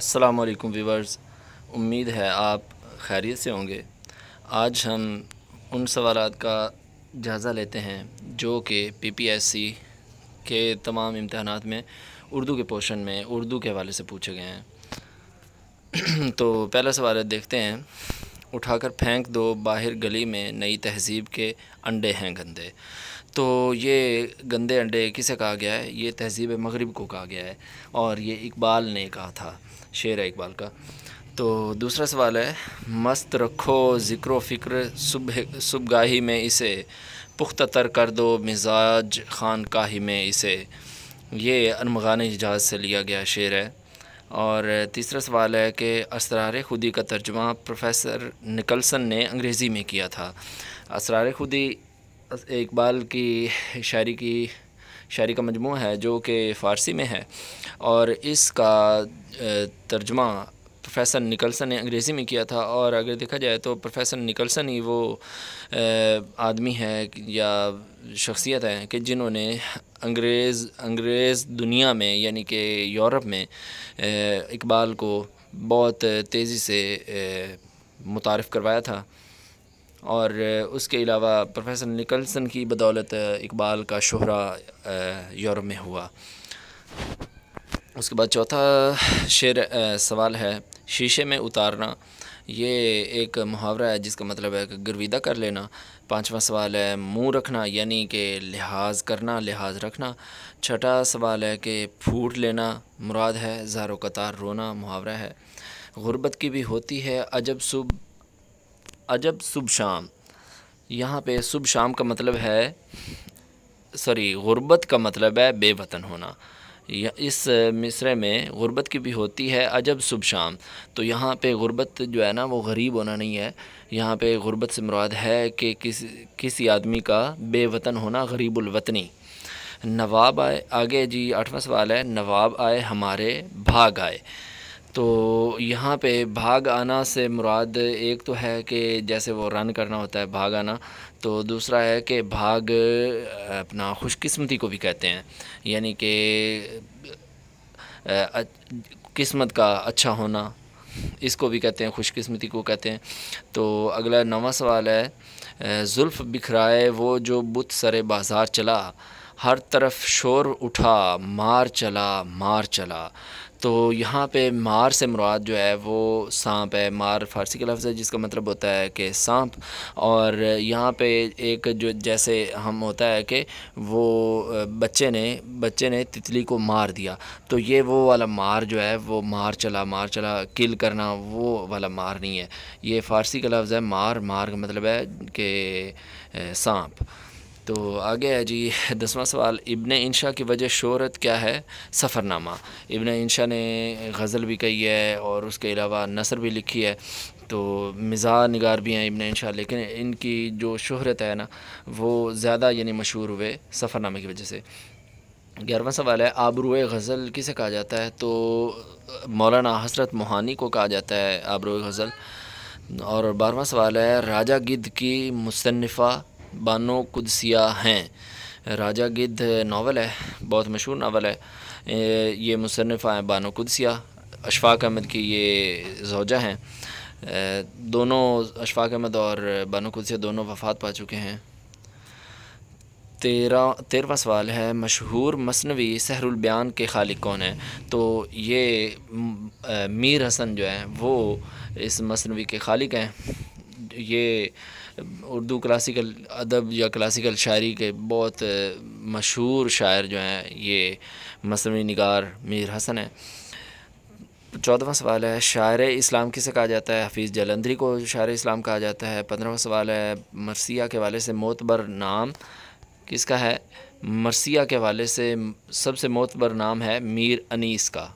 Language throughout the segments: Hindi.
अस्सलाम वालेकुम उम्मीद है आप खैरियत से होंगे आज हम उन सवाल का जायज़ा लेते हैं जो कि पीपीएससी के तमाम इम्तहान में उर्दू के पोर्शन में उर्दू के हवाले से पूछे गए हैं तो पहला सवाल देखते हैं उठाकर फेंक दो बाहर गली में नई तहजीब के अंडे हैं गंदे तो ये गंदे अंडे किसे कहा गया है ये तहजीब मगरब को कहा गया है और ये इकबाल ने कहा था शेर है इकबाल का तो दूसरा सवाल है मस्त रखो ज़िक्र फ़िक्र सुबह सुबगाही में इसे पुख्त तर कर दो मिजाज खान काही में इसे ये अनमगान इजाज़ से लिया गया शेर है और तीसरा सवाल है कि असरार खुदी का तर्जमा प्रोफेसर निकलसन ने अंग्रेज़ी में किया था असरार खुदी इकबाल की शायरी की शायरी का मजमू है जो कि फ़ारसी में है और इसका तर्जमा प्रोफेसर निकलसन ने अंग्रेज़ी में किया था और अगर देखा जाए तो प्रोफेसर निकलसन ही वो आदमी है या शख्सियत है कि जिन्होंने अंग्रेज़ अंग्रेज़ दुनिया में यानी कि यूरोप में इकबाल को बहुत तेज़ी से मुतारफ़ करवाया था और उसके अलावा प्रोफेसर निकलसन की बदौलत इकबाल का शहरा यूरोप में हुआ उसके बाद चौथा शेर सवाल है शीशे में उतारना ये एक मुहावरा है जिसका मतलब है कि गर्विदा कर लेना पांचवा सवाल है मुंह रखना यानी कि लिहाज करना लिहाज रखना छठा सवाल है कि फूट लेना मुराद है ज़ारो कतार रोना मुहावरा है गुर्बत की भी होती है अजब सुब अजब सुबह शाम यहाँ पे सुबह शाम का मतलब है सॉरी गुर्बत का मतलब है बेवतन होना इस मिसरे में गुरबत की भी होती है अजब सुबह शाम तो यहाँ पे गुरबत जो है ना वो गरीब होना नहीं है यहाँ पे गुरबत से मुराद है कि किस किसी आदमी का बेवतन होना गरीबुलवतनी नवाब आए आगे जी आठवां सवाल है नवाब आए हमारे भाग आए तो यहाँ पे भाग आना से मुराद एक तो है कि जैसे वो रन करना होता है भाग आना तो दूसरा है कि भाग अपना खुशकिस्मती को भी कहते हैं यानी कि किस्मत का अच्छा होना इसको भी कहते हैं खुशकिस्मती को कहते हैं तो अगला नवा सवाल है जुल्फ़ बिखराए वो जो बुत सरे बाज़ार चला हर तरफ शोर उठा मार चला मार चला तो यहाँ पे मार से मुराद जो है वो सांप है मार फारसी का लफ्ज़ है जिसका मतलब होता है कि सांप और यहाँ पे एक जो जैसे हम होता है कि वो बच्चे ने बच्चे ने तितली को मार दिया तो ये वो वाला मार जो है वो मार चला मार चला किल करना वो वाला मार नहीं है ये फ़ारसी का लफ्ज़ है मार मार का मतलब है कि सांप तो आगे है जी दसवां सवाल इबन इंशा की वजह शहरत क्या है सफ़रनामा इबन इंशा ने गज़ल भी कही है और उसके अलावा नसर भी लिखी है तो मिज़ा निगार भी हैं इबन इंशा लेकिन इनकी जो शहरत है ना वो ज़्यादा यानी मशहूर हुए सफ़रनामे की वजह से ग्यारहवा सवाल है आबरू गज़ल किसे कहा जाता है तो मौलाना हसरत मोहानी को कहा जाता है आबरू गज़ल और बारहवा सवाल है राजा गिद्ध की मुसनफ़ा बानो कुदसिया हैं राजा गिद्ध नावल है बहुत मशहूर नावल है ये मुसनफ़ हैं बानो कुदसिया अशफाक अहमद की ये जोजा हैं दोनों अशफाक अहमद और बानो कुदसिया दोनों वफात पा चुके हैं तेरा तेरवा सवाल है मशहूर मसनवी सहरुलबयान के खालिक कौन है तो ये मीर हसन जो है वो इस मसनवी के खालिक हैं ये उर्दू क्लासिकल अदब या क्लासिकल शायरी के बहुत मशहूर शायर जो हैं ये मसनवी नगार मीर हसन हैं चौदहवा सवाल है शायर इस्लाम किसे कहा जाता है हफीज़ जलंधरी को शायर इस्लाम कहा जाता है पंद्रहवा सवाल है मरसिया के वाले से मोतबर नाम किसका है मरसिया के वाले से सबसे मोतबर नाम है मीर अनीस का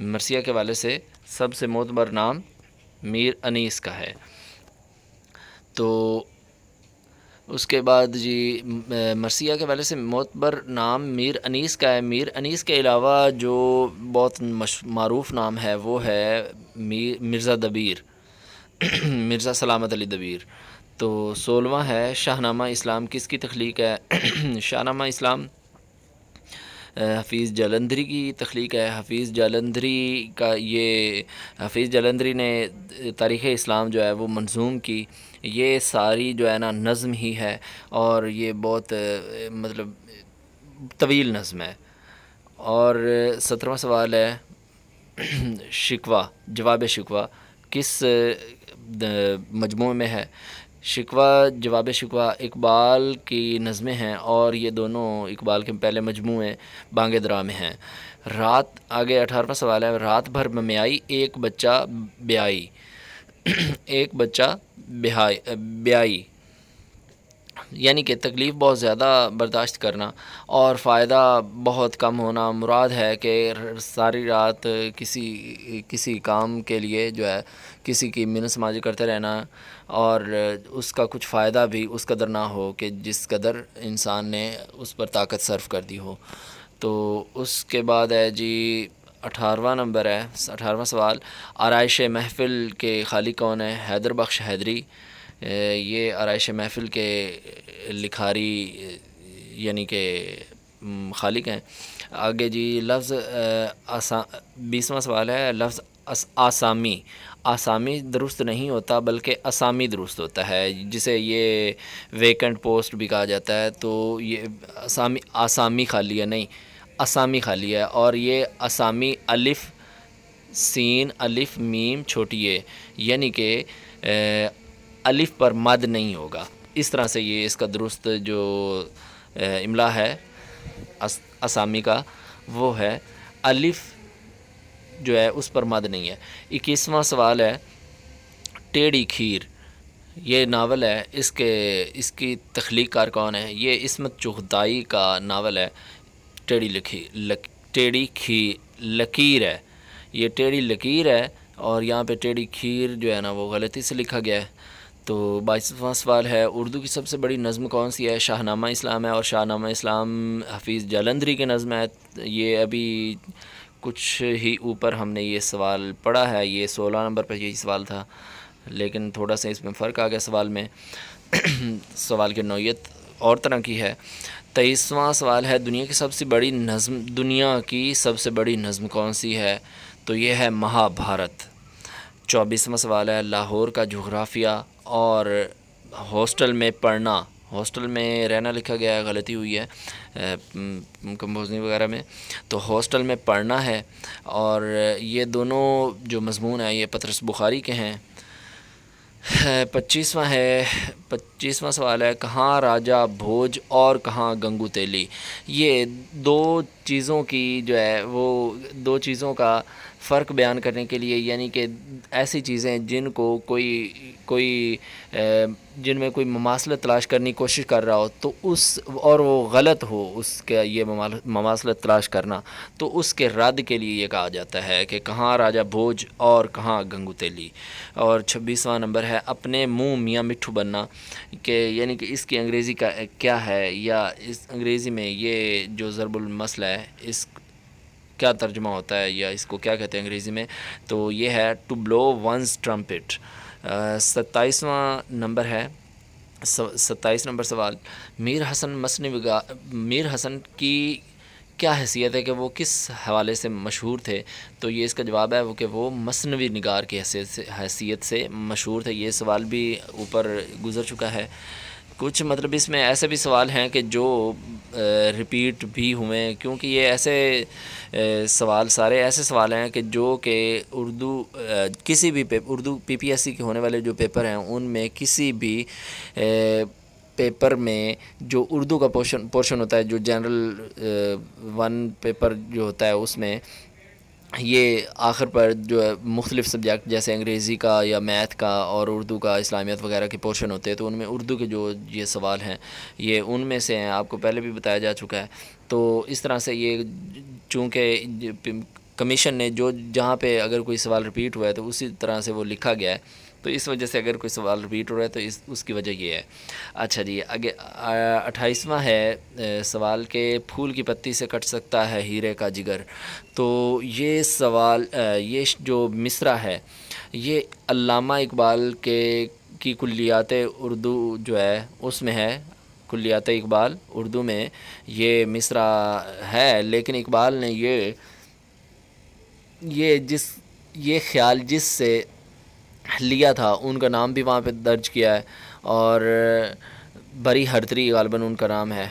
मरसिया के वाले से सबसे मोतबर नाम मीर अनीस का है तो उसके बाद जी मरसिया के वाले से मोतबर नाम मीर अनीस का है मीर अनीस के अलावा जो बहुत मरूफ नाम है वो है मीर मिर्ज़ा दबीर मिर्ज़ा सलामत अली दबीर तो सोलवा है शाहनामा इस्लाम किसकी तख्लीक है शाहनामा इस्लाम हफीज़ जालंधरी की तख्लीक है हफीज़ जालंधरी का ये हफीज़ जलंधरी ने तारीख़ इस्लाम जो है वो मंजूम की ये सारी जो है ना नज़म ही है और ये बहुत मतलब तवील नज़म है और सत्रहवा सवाल है शिकवा जवाब शिकवा किस मजमू में है शिकवा जवाब शिकवा इकबाल की नज़में हैं और ये दोनों इकबाल के पहले मजमू बांगे दरा में हैं रात आगे अठारहवा सवाल है रात भर ममियाई एक बच्चा ब्याई एक बच्चा ब्याई ब्याई यानी कि तकलीफ़ बहुत ज़्यादा बर्दाश्त करना और फ़ायदा बहुत कम होना मुराद है कि सारी रात किसी किसी काम के लिए जो है किसी की मिनत समाजी करते रहना और उसका कुछ फ़ायदा भी उस कदर ना हो कि जिस कदर इंसान ने उस पर ताकत सर्फ कर दी हो तो उसके बाद है जी अठारवा नंबर है अठारवा सवाल आरइश महफ़िल के खाली कौन है हैदर बख्श हैदरी ये आरइश महफ़िल के लिखारी यानी के खालिक हैं आगे जी लफ्ज़ आसा बीसवा सवाल है लफ्ज़ आस, आसामी आसामी दुरुस्त नहीं होता बल्कि असामी दुरुस्त होता है जिसे ये वेकेंट पोस्ट भी कहा जाता है तो ये असामी आसामी खाली है नहीं असामी खाली है और ये असामी अलिफ़ सीन अलिफ़ मीम छोटी है यानी कि अलिफ़ पर मद नहीं होगा इस तरह से ये इसका दुरुस्त जो इमला है अस, असामी का वो है अलिफ़ जो है उस पर मद नहीं है इक्कीसवां सवाल है टेढ़ी खीर ये नावल है इसके इसकी तख्लीकार कौन है ये इसमत चुगदाई का नावल है टेढ़ी लकी लक टेढ़ी खी लकीर है ये टेढ़ी लकीर है और यहाँ पे टेढ़ी खीर जो है ना वो गलती से लिखा गया है तो बाईसवा सवाल है उर्दू की सबसे बड़ी नज़म कौन सी है शाहनामा इस्लाम है और शाहनामा इस्लाम हफीज़ जालंधरी की नज़म है ये अभी कुछ ही ऊपर हमने ये सवाल पढ़ा है ये सोलह नंबर पर यही सवाल था लेकिन थोड़ा सा इसमें फ़र्क आ गया सवाल में सवाल की नौीय और तरह की है तेईसवां सवाल है दुनिया की सबसे बड़ी नज़म दुनिया की सबसे बड़ी नज़म कौन सी है तो ये है महाभारत चौबीसवा सवाल है लाहौर का जोग्राफिया और हॉस्टल में पढ़ना हॉस्टल में रहना लिखा गया है गलती हुई है कंपोजिंग वगैरह में तो हॉस्टल में पढ़ना है और ये दोनों जो मजमून है ये पतरस बुखारी के हैं पच्चीसवा है पच्चीसवा सवाल है कहाँ राजा भोज और कहाँ गंगू तेली ये दो चीज़ों की जो है वो दो चीज़ों का फ़र्क बयान करने के लिए यानी कि ऐसी चीज़ें जिनको कोई कोई जिनमें कोई ममासलत तलाश करने की कोशिश कर रहा हो तो उस और वो गलत हो उसका ये ममासलत तलाश करना तो उसके रद्द के लिए ये कहा जाता है कि कहाँ राजा भोज और कहाँ गंगू तेली और छब्बीसवां नंबर है अपने मुंह मियाँ मिठू बनना के यानी कि इसकी अंग्रेज़ी का क्या है या इस अंग्रेज़ी में ये जो ज़रबुलमसला है इस क्या तर्जमा होता है या इसको क्या कहते हैं अंग्रेज़ी में तो ये है टू ब्लो वंस ट्रम्पिट सत्ताईसवा नंबर है सत्ताईस नंबर सवाल मीर हसन मसनवी मीर हसन की क्या हैसियत है कि वो किस हवाले से मशहूर थे तो ये इसका जवाब है वो कि वो मसनवी नगार की हैसियत से हैसियत से मशहूर थे ये सवाल भी ऊपर गुज़र चुका है कुछ मतलब इसमें ऐसे भी सवाल हैं कि जो रिपीट भी हुए क्योंकि ये ऐसे सवाल सारे ऐसे सवाल हैं कि जो कि उर्दू किसी भी पेपर उर्दू पीपीएससी के होने वाले जो पेपर हैं उनमें किसी भी पेपर में जो उर्दू का पोर्शन पोर्शन होता है जो जनरल वन पेपर जो होता है उसमें ये आखिर पर जो है मुख्तलिफ सब्जेक्ट जैसे अंग्रेज़ी का या मैथ का और उर्दू का इस्लामियत वगैरह के पोर्शन होते हैं तो उनमें उर्दू के जो ये सवाल हैं ये उनमें से हैं आपको पहले भी बताया जा चुका है तो इस तरह से ये चूँकि कमीशन ने जो जहाँ पे अगर कोई सवाल रिपीट हुआ है तो उसी तरह से वो लिखा गया है तो इस वजह से अगर कोई सवाल रिपीट हो रहा है तो इस उसकी वजह ये है अच्छा जी आगे अट्ठाईसवा है सवाल के फूल की पत्ती से कट सकता है हीरे का जिगर तो ये सवाल ये जो मिसरा है ये अलामा इकबाल के की कुलियात उर्दू जो है उसमें है कुलियात इकबाल उर्दू में ये मिसरा है लेकिन इकबाल ने ये ये जिस ये ख्याल जिससे लिया था उनका नाम भी वहाँ पे दर्ज किया है और बरी हरतरी गालबन उनका नाम है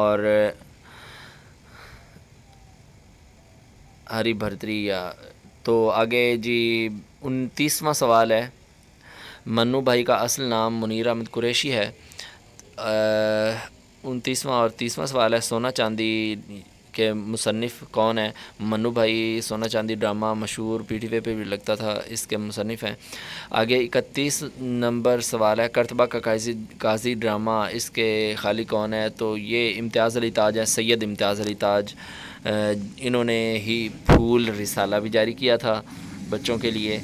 और हरी भरतरी या तो आगे जी उनतीसवा सवाल है मन्नू भाई का असल नाम मुनीर अहमद कुरैशी है उनतीसवा और तीसवा सवाल है सोना चांदी कि मुसनफ़ कौन है मनु भाई सोना चांदी ड्रामा मशहूर पी टी वी पर भी लगता था इसके मुसनफ़ हैं आगे इकतीस नंबर सवाल है करतबा का काजी काजी ड्रामा इसके खाली कौन है तो ये इम्तियाज़ अली ताज है सैयद इम्तियाज़ अली ताज इन्होंने ही फूल रिसाला भी जारी किया था बच्चों के लिए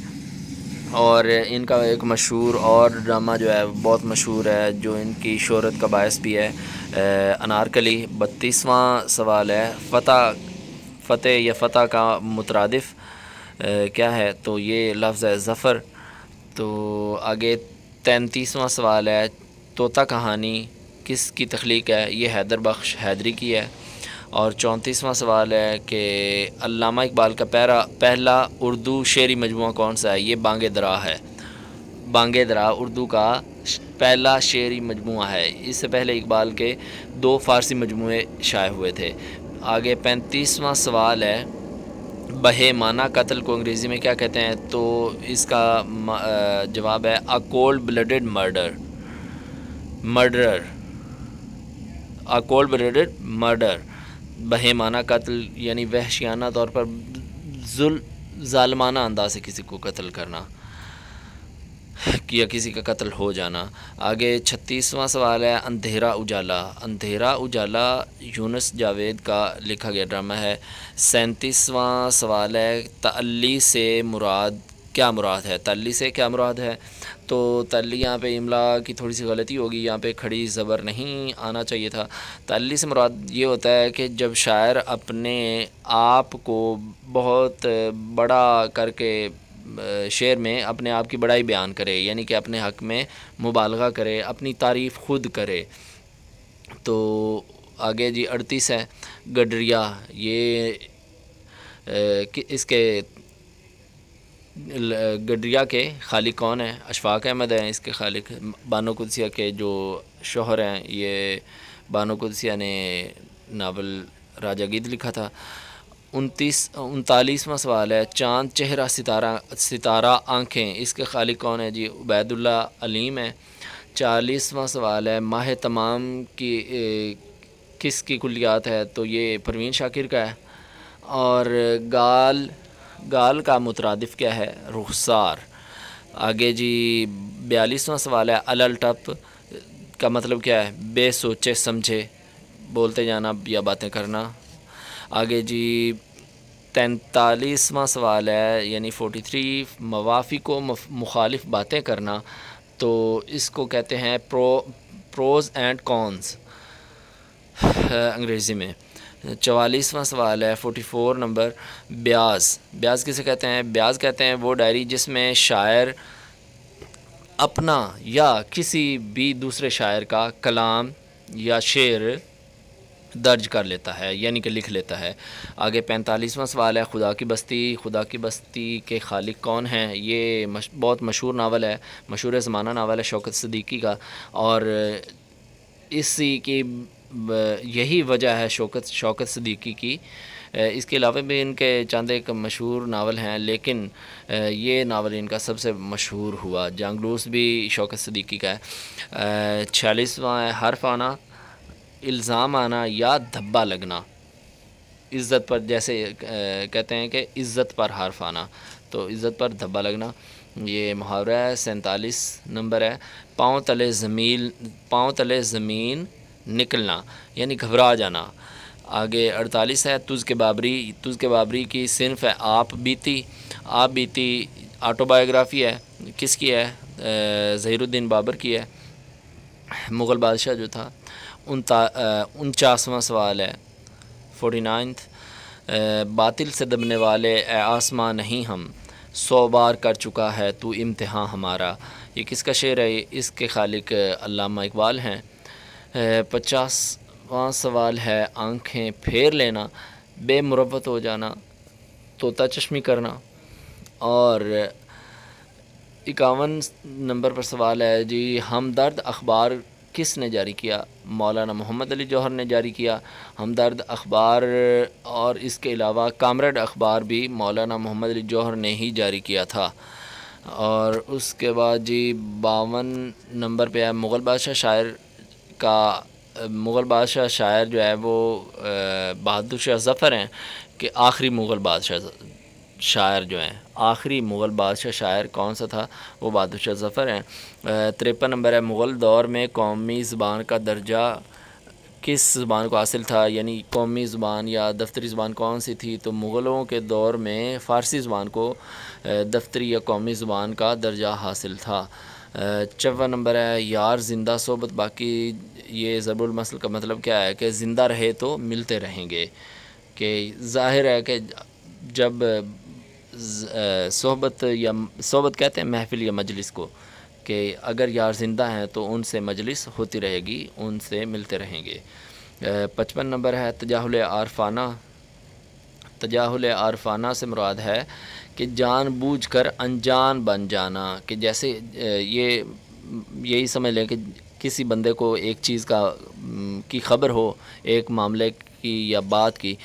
और इनका एक मशहूर और ड्रामा जो है बहुत मशहूर है जो इनकी शहरत का बायस भी है अनारकली बत्तीसवां सवाल है फ़तेह फ़तेह या फ़तेह का मुतरदफ़ क्या है तो ये लफ्ज़ है ज़फ़र तो आगे तैंतीसवां सवाल है तोता कहानी किस की तख्लीक है ये हैदर बख्श हैदरी की है और चौंतीसवां सवाल है कि अलामा इकबाल का पहरा पहला उर्दू शेरी मजमू कौन सा है ये बांगे दरा है बांगे दरा उर्दू का पहला शेरी मजमू है इससे पहले इकबाल के दो फ़ारसी मजमू शाये हुए थे आगे पैंतीसवां सवाल है बहे माना कत्ल को अंग्रेज़ी में क्या कहते हैं तो इसका जवाब है a cold blooded murder murder a cold blooded murder बहेमाना कत्ल यानी वहशियाना तौर पर जुल ालमाना अंदाज से किसी को कत्ल करना या किसी का कत्ल हो जाना आगे छत्तीसवां सवाल है अंधेरा उजाला अंधेरा उजाला यूनस जावेद का लिखा गया ड्रामा है सैंतीसवां सवाल है तली से मुराद क्या मुराद है तली से क्या मुराद है तो तली यहाँ पे इमला की थोड़ी सी गलती होगी यहाँ पे खड़ी ज़बर नहीं आना चाहिए था तली से मुराद ये होता है कि जब शायर अपने आप को बहुत बड़ा करके शेर में अपने आप की बड़ाई बयान करे यानी कि अपने हक़ में मुबालगा करे अपनी तारीफ़ खुद करे तो आगे जी अड़तीस है गडरिया ये ए, इसके गडरिया के खालिक कौन हैं अशफाक अहमद हैं इसके खालिक बानो कुदसिया के जो शोहर हैं ये बानो कुदसिया ने नावल राजा गिद लिखा था उनतीस उनतालीसवा सवाल है चांद चेहरा सितारा सितारा आँखें इसके खालिक कौन है जी उबैदुल्ला अलीम है चालीसवा सवाल है माह तमाम की ए, किस की कुलियात है तो ये परवीन शाकिर का है और गाल गाल का मुतरदफ़ क्या है रुखसार आगे जी बयालीसवा सवाल है अलटप टप का मतलब क्या है बे सोचे समझे बोलते जाना या बातें करना आगे जी तैतालीसवा सवाल है यानी फ़ोटी थ्री मवाफ़ी को मुखालिफ बातें करना तो इसको कहते हैं प्रो प्रोज़ एंड कॉन्स अंग्रेज़ी में चवालीसवां सवाल है फोटी फोर नंबर ब्याज ब्याज किसे कहते हैं ब्याज कहते हैं वो डायरी जिसमें शायर अपना या किसी भी दूसरे शायर का कलाम या शेर दर्ज कर लेता है यानी कि लिख लेता है आगे पैंतालीसवां सवाल है खुदा की बस्ती खुदा की बस्ती के खालिक कौन हैं ये मश, बहुत मशहूर नावल है मशहूर ज़माना नावल है शौकत सदीकी का और इसी की यही वजह है शौकत शौकत सदीकी की इसके अलावा भी इनके चंद एक मशहूर नावल हैं लेकिन ये नावल इनका सबसे मशहूर हुआ जंगलूस भी शौकत सदीकी का है छियालीसवा है हर्फ आना इल्ज़ाम आना या धब्बा लगना इज़्ज़त पर जैसे कहते हैं कि इज़्ज़त पर हर्फ आना तो इज़्ज़त पर धब्बा लगना ये मुहावरा है सैंतालीस नंबर है पाँव तले ज़मीन पाँव तले ज़मीन निकलना यानी घबरा जाना आगे अड़तालीस है तुज़ के बाबरी तुज़ के बाबरी की सिर्फ है आप बीती आप बीती ऑटोबायोग्राफी है किसकी है ज़हीरुद्दीन बाबर की है मुग़ल बादशाह जो था उनचासवां सवाल है फोटी नाइन्थ बातिल से दबने वाले आसमां नहीं हम सौ बार कर चुका है तू इम्तहान हमारा ये किसका शेर है इसके खालिक अल्लामा इकबाल हैं पचासवा सवाल है आंखें फेर लेना बेमुरबत हो जाना तोता चश्मी करना और इक्यावन नंबर पर सवाल है जी हमदर्द अखबार किसने जारी किया मौलाना मोहम्मद अली जौहर ने जारी किया हमदर्द अखबार और इसके अलावा कामरेड अखबार भी मौलाना मोहम्मद अली जौहर ने ही जारी किया था और उसके बाद जी बावन नंबर पे है मुग़ल बादशाह शायर का मुग़ल बादशाह शायर जो है वो बहादुर शाह ज़फ़र हैं कि आखिरी मुग़ल बादशाह शायर जो हैं आखिरी मुग़ल बादशाह शायर कौन सा था वो बहादुर शाह ज़फ़र हैं तिरपन नंबर है मुग़ल दौर में कौमी ज़बान का दर्जा किस ज़बान को हासिल था यानी कौमी ज़बान या दफ्तरी ज़बान कौन सी थी तो मुग़लों के दौर में फ़ारसी ज़बान को दफ्तरी या कौमी ज़बान का दर्जा हासिल था चौवा नंबर है यार ज़िंदा सोबत बाकी ये मसल का मतलब क्या है कि ज़िंदा रहे तो मिलते रहेंगे कि ज़ाहिर है कि जब सोहबत या सोहबत कहते हैं महफिल या मजलिस को कि अगर यार ज़िंदा हैं तो उनसे मजलिस होती रहेगी उनसे मिलते रहेंगे पचपन नंबर है तजाहुल आरफाना तजाहुल आरफाना से मुराद है कि जानबूझकर अनजान बन जाना कि जैसे ये यही समझ लें कि किसी बंदे को एक चीज़ का की खबर हो एक मामले की या बात की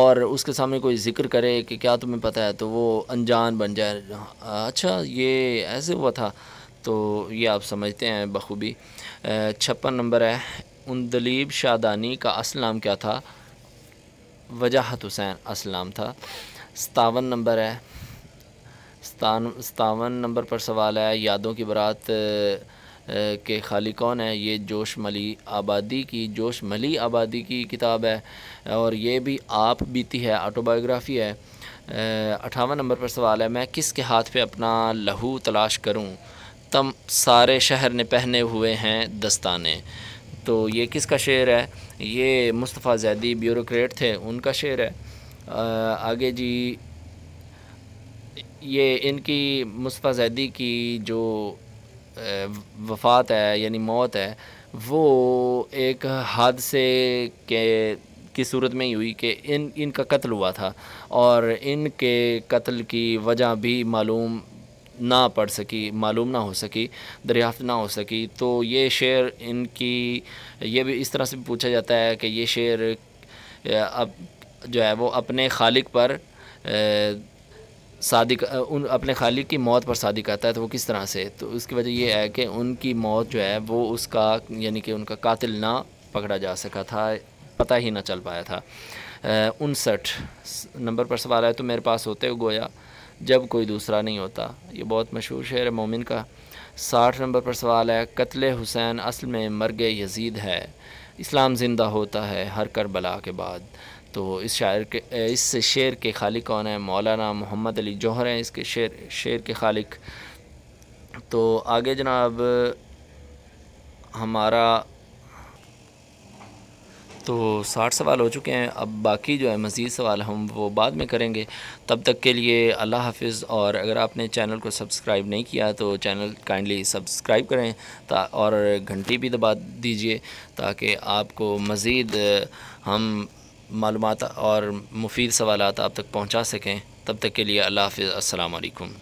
और उसके सामने कोई ज़िक्र करे कि क्या तुम्हें पता है तो वो अनजान बन जाए अच्छा ये ऐसे हुआ था तो ये आप समझते हैं बखूबी छप्पन नंबर है उन दलीब शादानी का असल नाम क्या था वजाहत हुसैन असल नाम था सतावन नंबर है सतान सतावन नंबर पर सवाल है यादों की बारात के खाली कौन है ये जोश मली आबादी की जोश मली आबादी की किताब है और ये भी आप बीती है ऑटोबायोग्राफी है अठावन नंबर पर सवाल है मैं किसके हाथ पे अपना लहू तलाश करूं तम सारे शहर ने पहने हुए हैं दस्ताने तो ये किसका शेर है ये मुस्तफ़ा जैदी ब्यूरोक्रेट थे उनका शेर है आगे जी ये इनकी मुस्तफ़ा जैदी की जो वफात है यानी मौत है वो एक हादसे के की सूरत में ही हुई कि इन इनका कत्ल हुआ था और इनके कत्ल की वजह भी मालूम ना पड़ सकी मालूम ना हो सकी दरियाफ्त ना हो सकी तो ये शेर इनकी ये भी इस तरह से पूछा जाता है कि ये शेर अब जो है वो अपने खालिक पर शादी उन अपने खालिद की मौत पर शादी करता है तो वो किस तरह से तो उसकी वजह ये है कि उनकी मौत जो है वो उसका यानी कि उनका कातिल ना पकड़ा जा सका था पता ही ना चल पाया था उनसठ नंबर पर सवाल आया तो मेरे पास होते हो गोया जब कोई दूसरा नहीं होता ये बहुत मशहूर शेर है मोमिन का साठ नंबर पर सवाल है कत्ल हुसैन असल में मर्ग यजीद है इस्लाम ज़िंदा होता है हर कर बला के बाद तो इस शायर के इस शेर के खालिक कौन है मौलाना मोहम्मद अली जौहर हैं इसके शेर शेर के खालिक तो आगे जनाब हमारा तो साठ सवाल हो चुके हैं अब बाकी जो है मज़ीद सवाल हम वो बाद में करेंगे तब तक के लिए अल्लाह हाफिज़ और अगर आपने चैनल को सब्सक्राइब नहीं किया तो चैनल काइंडली सब्सक्राइब करें ता और घंटी भी दबा दीजिए ताकि आपको मज़ीद हम मालूम और मुफीद सवाल आप तक पहुँचा सकें तब तक के लिए अल्लाह हाफ़ अल्लाम